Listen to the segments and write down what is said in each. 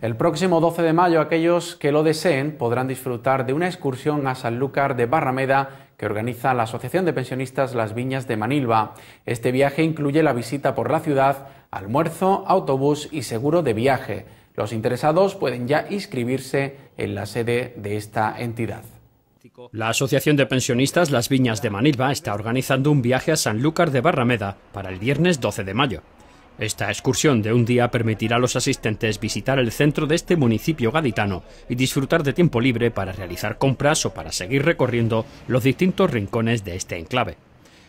El próximo 12 de mayo aquellos que lo deseen podrán disfrutar de una excursión a Sanlúcar de Barrameda que organiza la Asociación de Pensionistas Las Viñas de Manilva. Este viaje incluye la visita por la ciudad, almuerzo, autobús y seguro de viaje. Los interesados pueden ya inscribirse en la sede de esta entidad. La Asociación de Pensionistas Las Viñas de Manilva está organizando un viaje a Sanlúcar de Barrameda para el viernes 12 de mayo. Esta excursión de un día permitirá a los asistentes visitar el centro de este municipio gaditano y disfrutar de tiempo libre para realizar compras o para seguir recorriendo los distintos rincones de este enclave.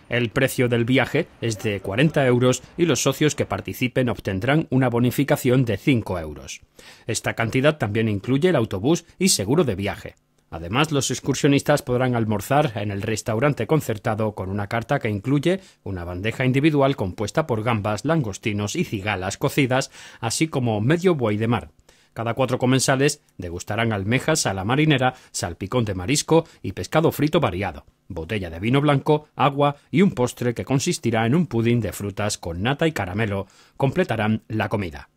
El precio del viaje es de 40 euros y los socios que participen obtendrán una bonificación de 5 euros. Esta cantidad también incluye el autobús y seguro de viaje. Además, los excursionistas podrán almorzar en el restaurante concertado con una carta que incluye una bandeja individual compuesta por gambas, langostinos y cigalas cocidas, así como medio buey de mar. Cada cuatro comensales degustarán almejas a la marinera, salpicón de marisco y pescado frito variado, botella de vino blanco, agua y un postre que consistirá en un pudín de frutas con nata y caramelo completarán la comida.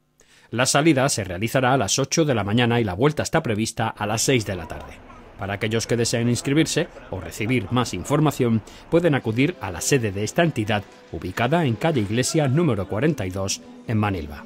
La salida se realizará a las 8 de la mañana y la vuelta está prevista a las 6 de la tarde. Para aquellos que deseen inscribirse o recibir más información, pueden acudir a la sede de esta entidad, ubicada en calle Iglesia número 42, en Manilva.